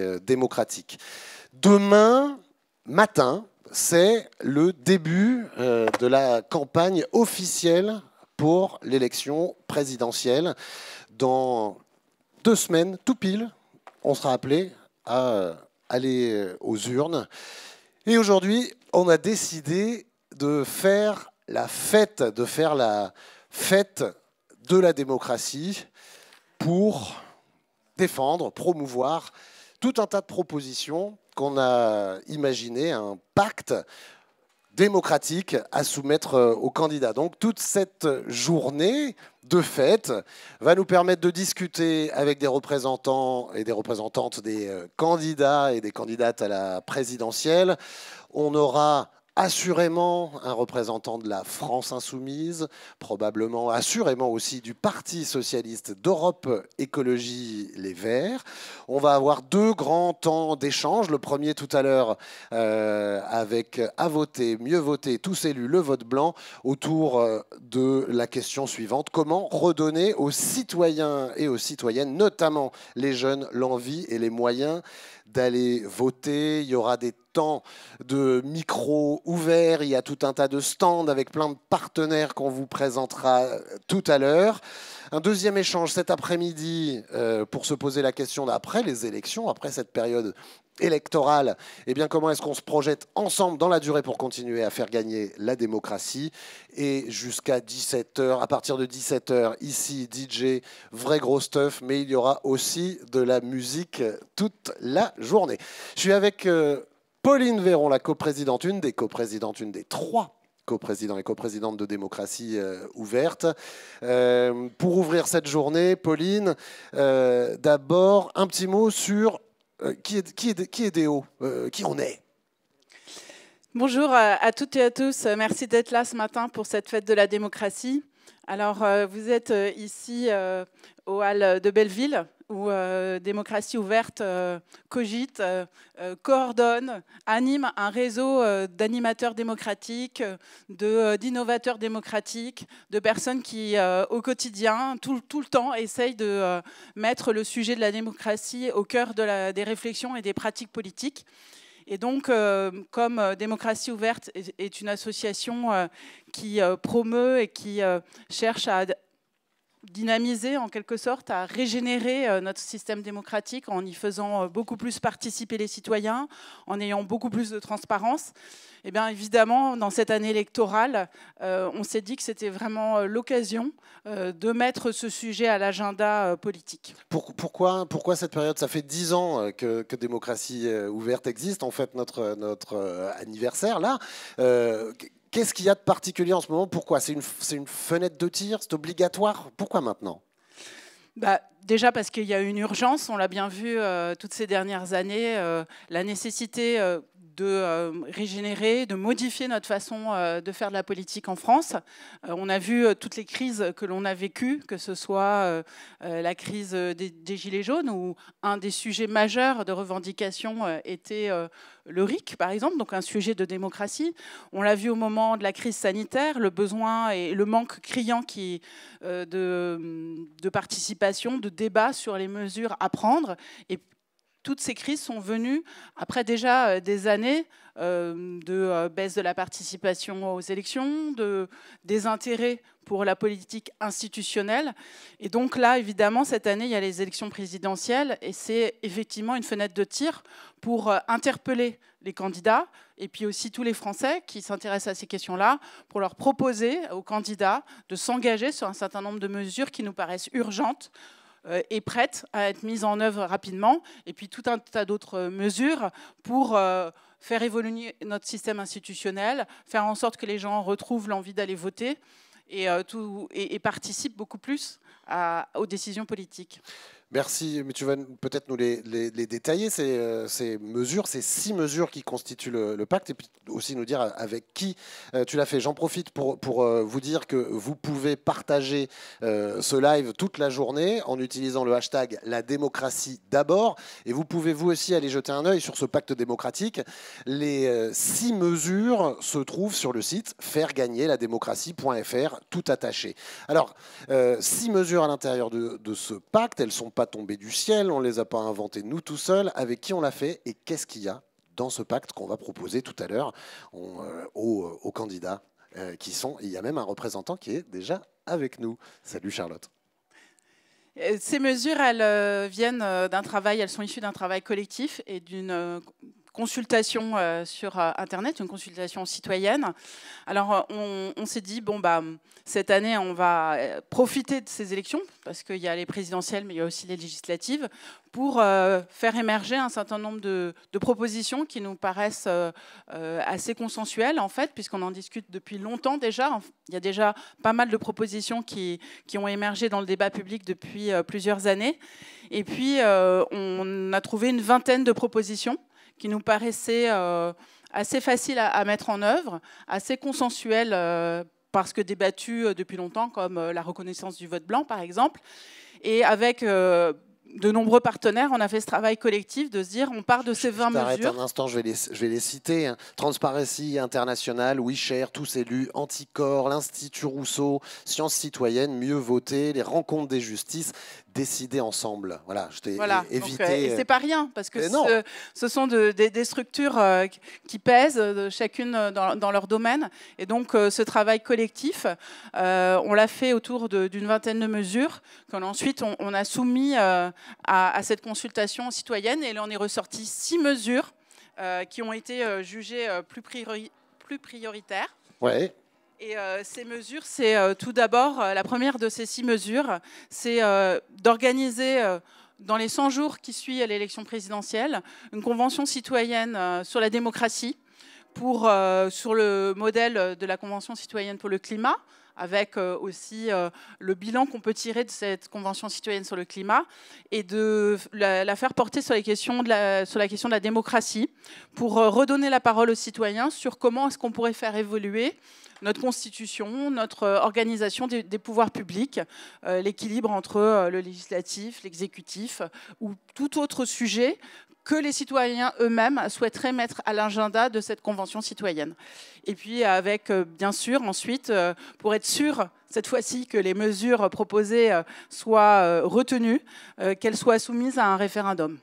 Euh, démocratique. Demain matin, c'est le début euh, de la campagne officielle pour l'élection présidentielle. Dans deux semaines, tout pile, on sera appelé à euh, aller aux urnes. Et aujourd'hui, on a décidé de faire la fête, de faire la fête de la démocratie pour défendre, promouvoir tout un tas de propositions qu'on a imaginées, un pacte démocratique à soumettre euh, aux candidats. Donc toute cette journée de fête va nous permettre de discuter avec des représentants et des représentantes des euh, candidats et des candidates à la présidentielle. On aura assurément un représentant de la France insoumise, probablement assurément aussi du Parti socialiste d'Europe écologie les Verts. On va avoir deux grands temps d'échange. Le premier tout à l'heure euh, avec à voter, mieux voter, tous élus, le vote blanc, autour euh, de la question suivante. Comment redonner aux citoyens et aux citoyennes, notamment les jeunes, l'envie et les moyens d'aller voter. Il y aura des temps de micros ouverts. Il y a tout un tas de stands avec plein de partenaires qu'on vous présentera tout à l'heure. Un deuxième échange cet après-midi euh, pour se poser la question d'après les élections, après cette période électorale, eh bien comment est-ce qu'on se projette ensemble dans la durée pour continuer à faire gagner la démocratie et jusqu'à 17h à partir de 17h ici DJ vrai gros stuff mais il y aura aussi de la musique toute la journée. Je suis avec euh, Pauline Véron, la coprésidente, une des coprésidentes, une des trois président et co-présidente de démocratie euh, ouverte. Euh, pour ouvrir cette journée, Pauline, euh, d'abord un petit mot sur qui est, qui qui est Déo, qui on est. Bonjour à toutes et à tous. Merci d'être là ce matin pour cette fête de la démocratie. Alors, vous êtes ici au hall de Belleville où euh, Démocratie ouverte euh, cogite, euh, coordonne, anime un réseau d'animateurs démocratiques, d'innovateurs démocratiques, de personnes qui, au quotidien, tout, le temps, essayent de mettre le sujet de la démocratie au cœur de la, des réflexions et des pratiques politiques. Et donc, comme Démocratie ouverte est une association qui promeut et qui cherche à dynamiser en quelque sorte, à régénérer euh, notre système démocratique en y faisant euh, beaucoup plus participer les citoyens, en ayant beaucoup plus de transparence. Et eh bien évidemment, dans cette année électorale, euh, on s'est dit que c'était vraiment l'occasion de mettre ce sujet à l'agenda politique. pourquoi, pourquoi cette période Ça fait dix ans que, démocratie ouverte existe. en fait, notre, notre anniversaire là. Qu'est-ce qu'il y a de particulier en ce moment Pourquoi C'est une, fenêtre de tir C'est obligatoire Pourquoi maintenant bah, Déjà parce qu'il y a une urgence, on l'a bien vu euh, toutes ces dernières années, euh, la nécessité euh, de euh, régénérer, de modifier notre façon euh, de faire de la politique en France. Euh, on a vu toutes les crises que l'on a vécues, que ce soit la crise des, Gilets jaunes, où un des sujets majeurs de revendication était le RIC, par exemple, donc un sujet de démocratie. On l'a vu au moment de la crise sanitaire, le besoin et le manque criant de, de participation, de débat sur les mesures à prendre. Et toutes ces crises sont venues après déjà euh, des années euh, de euh, baisse de la participation aux élections, de désintérêt pour la politique institutionnelle. Et donc là, évidemment, cette année, il y a les élections présidentielles et c'est effectivement une fenêtre de tir pour interpeller les candidats et puis aussi tous les Français qui s'intéressent à ces questions-là pour leur proposer aux candidats de s'engager sur un certain nombre de mesures qui nous paraissent urgentes euh, est prête à être mise en œuvre rapidement, et puis tout un tas d'autres euh, mesures pour euh, faire évoluer notre système institutionnel, faire en sorte que les gens retrouvent l'envie d'aller voter et, participent beaucoup plus aux décisions politiques. Merci, mais tu vas peut-être nous les, détailler, ces, euh, ces, mesures, ces six mesures qui constituent le, pacte, et puis aussi nous dire euh, avec qui euh, tu l'as fait. J'en profite pour, pour, vous dire que vous pouvez partager ce live toute la journée en utilisant le hashtag la démocratie d'abord, et vous pouvez vous aussi aller jeter un œil sur ce pacte démocratique. Les six mesures se trouvent sur le site faire gagner la tout attaché. Alors, six mesures à l'intérieur de, de, ce pacte, elles sont pas tombé tombés du ciel, on ne les a pas inventés nous tout seuls. Avec qui on l'a fait et qu'est-ce qu'il y a dans ce pacte qu'on va proposer tout à l'heure euh, euh, aux, candidats euh, qui sont. Il y a même un représentant qui est déjà avec nous. Salut Charlotte. Ces mesures, elles viennent d'un travail, elles sont issues d'un travail collectif et d'une consultation euh, sur euh, Internet, une consultation citoyenne. Alors, euh, on, s'est dit, bon, bah, cette année, on va profiter de ces élections, parce qu'il y a les présidentielles, mais il y a aussi les législatives, pour faire émerger un certain nombre de, de propositions qui nous paraissent assez consensuelles, en fait, puisqu'on en discute depuis longtemps déjà. Il y a déjà pas mal de propositions qui, qui ont émergé dans le débat public depuis plusieurs années. Et puis, on a trouvé une vingtaine de propositions qui nous paraissait euh, assez facile à, mettre en œuvre, assez consensuel euh, parce que débattu euh, depuis longtemps, comme la reconnaissance du vote blanc, par exemple, et avec de nombreux partenaires, on a fait ce travail collectif de se dire on part de ces 20 je mesures. un instant, je vais les, je vais les citer. Hein. Transparency International, WeShare, Tous élus, anticorps l'Institut Rousseau, Sciences citoyennes, Mieux voter, les rencontres des justices, décider ensemble. Voilà, je t'ai évité. Euh, c'est pas rien, parce que ce, sont des, structures euh, qui pèsent, euh, chacune dans, leur domaine. Et donc, ce travail collectif, on l'a fait autour d'une vingtaine de mesures, qu'on ensuite on, a soumis à, cette consultation citoyenne. Et il en est ressorti six mesures euh, qui ont été euh, jugées euh, plus, prioritaires. Ouais. Et ces mesures, c'est tout d'abord, la première de ces six mesures, c'est d'organiser dans les 100 jours qui suivent l'élection présidentielle une convention citoyenne sur la démocratie sur le modèle de la convention citoyenne pour le climat, avec euh, aussi euh, le bilan qu'on peut tirer de cette Convention citoyenne sur le climat et de la, faire porter sur, les questions la, sur la question de la démocratie pour euh, redonner la parole aux citoyens sur comment est-ce qu'on pourrait faire évoluer notre constitution, notre organisation des, pouvoirs publics, l'équilibre entre le législatif, l'exécutif ou tout autre sujet que les citoyens eux-mêmes souhaiteraient mettre à l'agenda de cette convention citoyenne. Et puis avec, euh, bien sûr, ensuite, euh, pour être sûr cette fois-ci que les mesures proposées euh, soient retenues, qu'elles soient soumises à un référendum.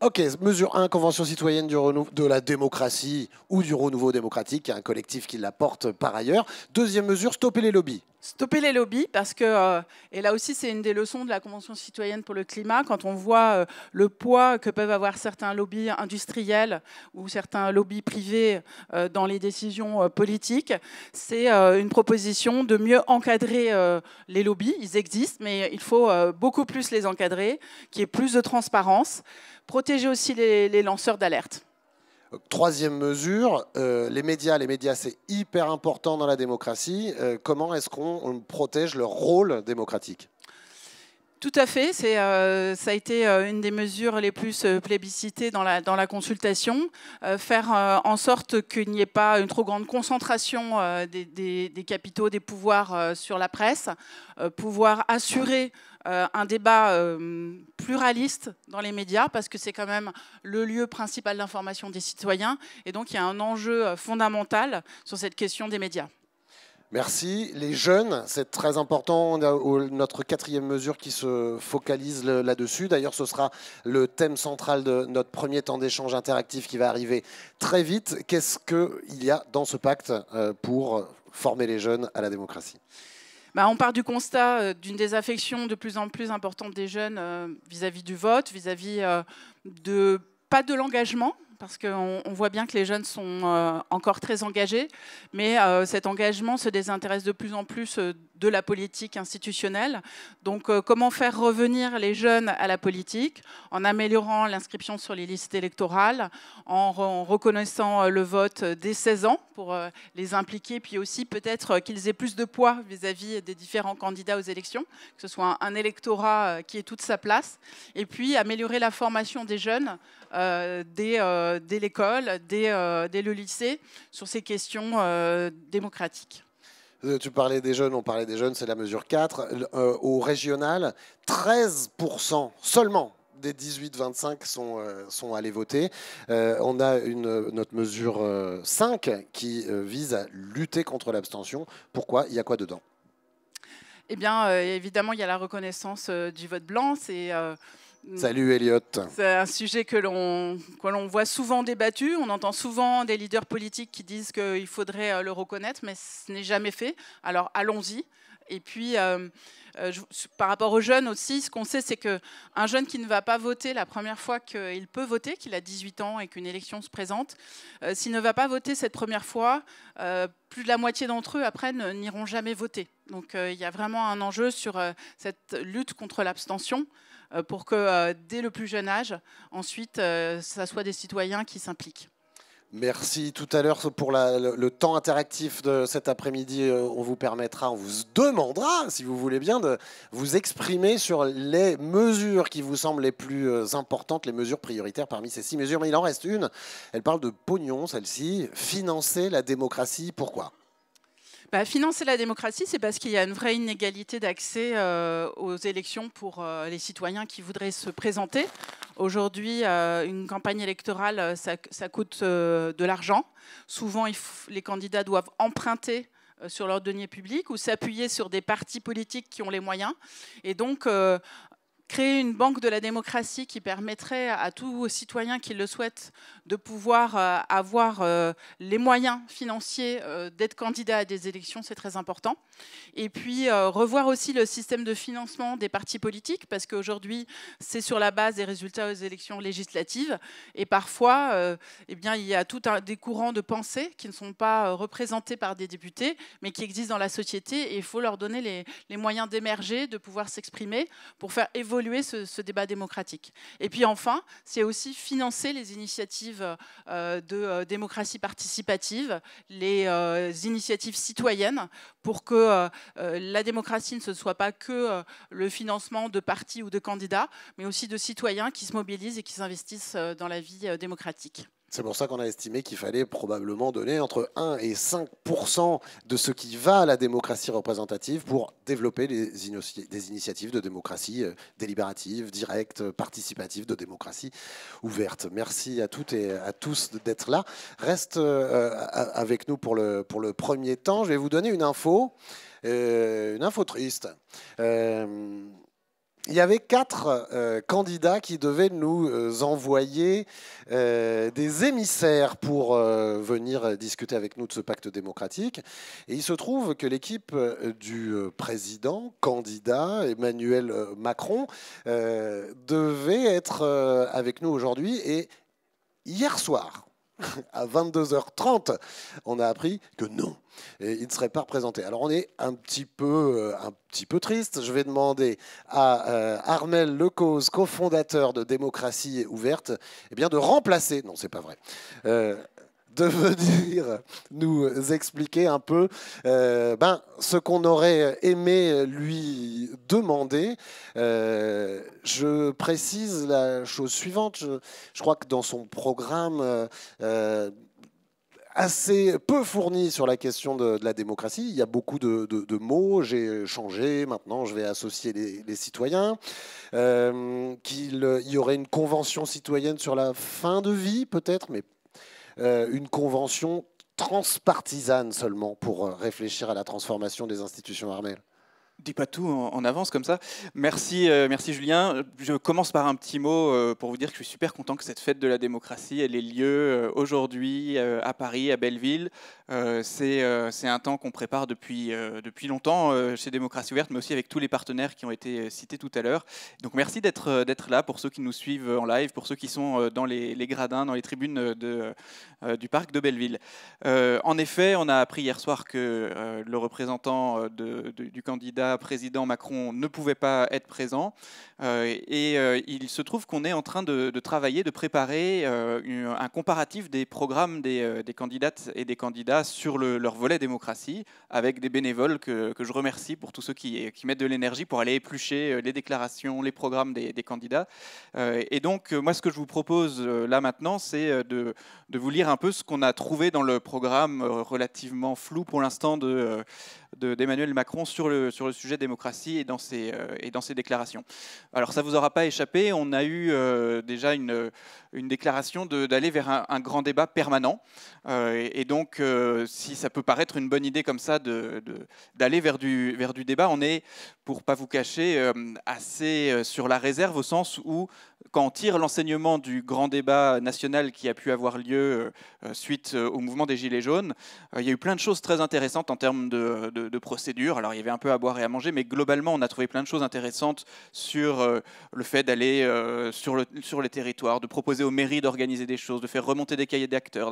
Ok, mesure 1, Convention citoyenne de la démocratie ou du renouveau démocratique, un collectif qui la porte par ailleurs. Deuxième mesure, stopper les lobbies. Stopper les lobbies, parce que, euh, et là aussi c'est une des leçons de la Convention citoyenne pour le climat, quand on voit euh, le poids que peuvent avoir certains lobbies industriels ou certains lobbies privés euh, dans les décisions politiques, c'est une proposition de mieux encadrer les lobbies. Ils existent, mais il faut beaucoup plus les encadrer, qu'il y ait plus de transparence protéger aussi les, lanceurs d'alerte. Troisième mesure, euh, les médias. Les médias, c'est hyper important dans la démocratie. Euh, comment est-ce qu'on protège leur rôle démocratique tout à fait. Euh, ça a été euh, une des mesures les plus euh, plébiscitées dans la, consultation. faire en sorte qu'il n'y ait pas une trop grande concentration des, des, capitaux, des pouvoirs sur la presse. pouvoir assurer un débat pluraliste dans les médias, parce que c'est quand même le lieu principal d'information des citoyens. Et donc, il y a un enjeu fondamental sur cette question des médias. Merci. Les jeunes, c'est très important. notre quatrième mesure qui se focalise là-dessus. D'ailleurs, ce sera le thème central de notre premier temps d'échange interactif qui va arriver très vite. Qu'est-ce qu'il y a dans ce pacte euh, pour former les jeunes à la démocratie bah, on part du constat euh, d'une désaffection de plus en plus importante des jeunes euh, vis-à-vis du vote, vis-à-vis de pas de l'engagement parce qu'on voit bien que les jeunes sont euh, encore très engagés, mais euh, cet engagement se désintéresse de plus en plus euh, de la politique institutionnelle. Donc euh, comment faire revenir les jeunes à la politique en améliorant l'inscription sur les listes électorales, en, reconnaissant euh, le vote dès 16 ans pour euh, les impliquer, puis aussi peut-être qu'ils aient plus de poids vis-à-vis des différents candidats aux élections, que ce soit un, électorat qui ait toute sa place, et puis améliorer la formation des jeunes dès, l'école, dès, le lycée sur ces questions démocratiques. Euh, tu parlais des jeunes, on parlait des jeunes, c'est la mesure 4. Euh, au régional, 13% seulement des 18-25 sont, euh, sont allés voter. on a une, notre mesure 5 qui vise à lutter contre l'abstention. Pourquoi Il y a quoi dedans Eh bien, évidemment, il y a la reconnaissance du vote blanc. C'est Salut Elliot. C'est un sujet que l'on, voit souvent débattu. On entend souvent des leaders politiques qui disent qu'il faudrait euh, le reconnaître, mais ce n'est jamais fait. Alors allons-y. Et puis, euh, euh, par rapport aux jeunes aussi, ce qu'on sait, c'est qu'un jeune qui ne va pas voter la première fois qu'il peut voter, qu'il a 18 ans et qu'une élection se présente, s'il ne va pas voter cette première fois, plus de la moitié d'entre eux, après, n'iront jamais voter. Donc, il y a vraiment un enjeu sur cette lutte contre l'abstention. Euh, pour que euh, dès le plus jeune âge, ensuite, euh, ça soit des citoyens qui s'impliquent. Merci tout à l'heure pour le, le, temps interactif de cet après-midi. On vous permettra, on vous demandera, si vous voulez bien, de vous exprimer sur les mesures qui vous semblent les plus importantes, les mesures prioritaires parmi ces six mesures. Mais il en reste une. Elle parle de pognon, celle-ci. Financer la démocratie, pourquoi bah, financer la démocratie, c'est parce qu'il y a une vraie inégalité d'accès euh, aux élections pour euh, les citoyens qui voudraient se présenter. Aujourd'hui, euh, une campagne électorale, ça, coûte de l'argent. Souvent, les candidats doivent emprunter sur leur denier public ou s'appuyer sur des partis politiques qui ont les moyens. Et donc, créer une banque de la démocratie qui permettrait à tous les citoyens qui le souhaitent de pouvoir euh, avoir euh, les moyens financiers euh, d'être candidat à des élections, c'est très important. Et puis revoir aussi le système de financement des partis politiques, parce qu'aujourd'hui c'est sur la base des résultats aux élections législatives, et parfois eh bien, il y a tout un, des courants de pensée qui ne sont pas représentés par des députés, mais qui existent dans la société, et il faut leur donner les, les moyens d'émerger, de pouvoir s'exprimer pour faire évoluer ce, débat démocratique. Et puis enfin, c'est aussi financer les initiatives euh, de euh, démocratie participative, les euh, initiatives citoyennes, pour que la démocratie ne se soit pas que le financement de partis ou de candidats, mais aussi de citoyens qui se mobilisent et qui s'investissent dans la vie démocratique. C'est pour ça qu'on a estimé qu'il fallait probablement donner entre 1 et 5 de ce qui va à la démocratie représentative pour développer des initiatives de démocratie euh, délibérative, directe, participative, de démocratie ouverte. Merci à toutes et à tous d'être là. Reste euh, avec nous pour le, pour le premier temps. Je vais vous donner une info, euh, une info triste. Il y avait quatre euh, candidats qui devaient nous euh, envoyer euh, des émissaires pour venir discuter avec nous de ce pacte démocratique. Et il se trouve que l'équipe du président, candidat Emmanuel Macron, devait être avec nous aujourd'hui. Et hier soir, à 22h30, on a appris que non, il ne serait pas représenté. Alors on est un petit peu, euh, un petit peu triste. Je vais demander à euh, Armel Lecause, cofondateur de Démocratie Ouverte, eh bien de remplacer, non c'est pas vrai, euh, de venir nous expliquer un peu euh, ben, ce qu'on aurait aimé lui demander. Euh, je précise la chose suivante, je, crois que dans son programme... Euh, assez peu fourni sur la question de, la démocratie. Il y a beaucoup de, mots. J'ai changé. Maintenant, je vais associer les, citoyens. Il qu'il y aurait une convention citoyenne sur la fin de vie, peut-être, mais euh, une convention transpartisane seulement pour euh, réfléchir à la transformation des institutions armées Dis pas tout en, avance comme ça. Merci, euh, merci Julien. Je commence par un petit mot euh, pour vous dire que je suis super content que cette fête de la démocratie elle ait lieu euh, aujourd'hui à Paris, à Belleville. c'est un temps qu'on prépare depuis, depuis longtemps chez Démocratie Ouverte, mais aussi avec tous les partenaires qui ont été cités tout à l'heure. Donc merci d'être là pour ceux qui nous suivent en live, pour ceux qui sont dans les, gradins, dans les tribunes de, du parc de Belleville. en effet, on a appris hier soir que le représentant du candidat président Macron ne pouvait pas être présent. Euh, et euh, il se trouve qu'on est en train de, travailler, de préparer euh, un comparatif des programmes des, candidates et des candidats sur leur volet démocratie, avec des bénévoles que, je remercie pour tous ceux qui, qui mettent de l'énergie pour aller éplucher les déclarations, les programmes des, candidats. et donc, moi, ce que je vous propose là maintenant, c'est de, de vous lire un peu ce qu'on a trouvé dans le programme relativement flou pour l'instant de d'Emmanuel Macron sur le, sur le sujet démocratie et dans, ses, euh, et dans ses déclarations. Alors ça ne vous aura pas échappé, on a eu euh, déjà une, une déclaration d'aller vers un, grand débat permanent. Euh, et, donc si ça peut paraître une bonne idée comme ça d'aller vers, du, vers du débat, on est, pour pas vous cacher, assez sur la réserve au sens où quand on tire l'enseignement du grand débat national qui a pu avoir lieu euh, suite euh, au mouvement des Gilets jaunes, euh, il y a eu plein de choses très intéressantes en termes de, de, procédures. Alors il y avait un peu à boire et à manger, mais globalement on a trouvé plein de choses intéressantes sur le fait d'aller sur, le, sur les territoires, de proposer aux mairies d'organiser des choses, de faire remonter des cahiers d'acteurs.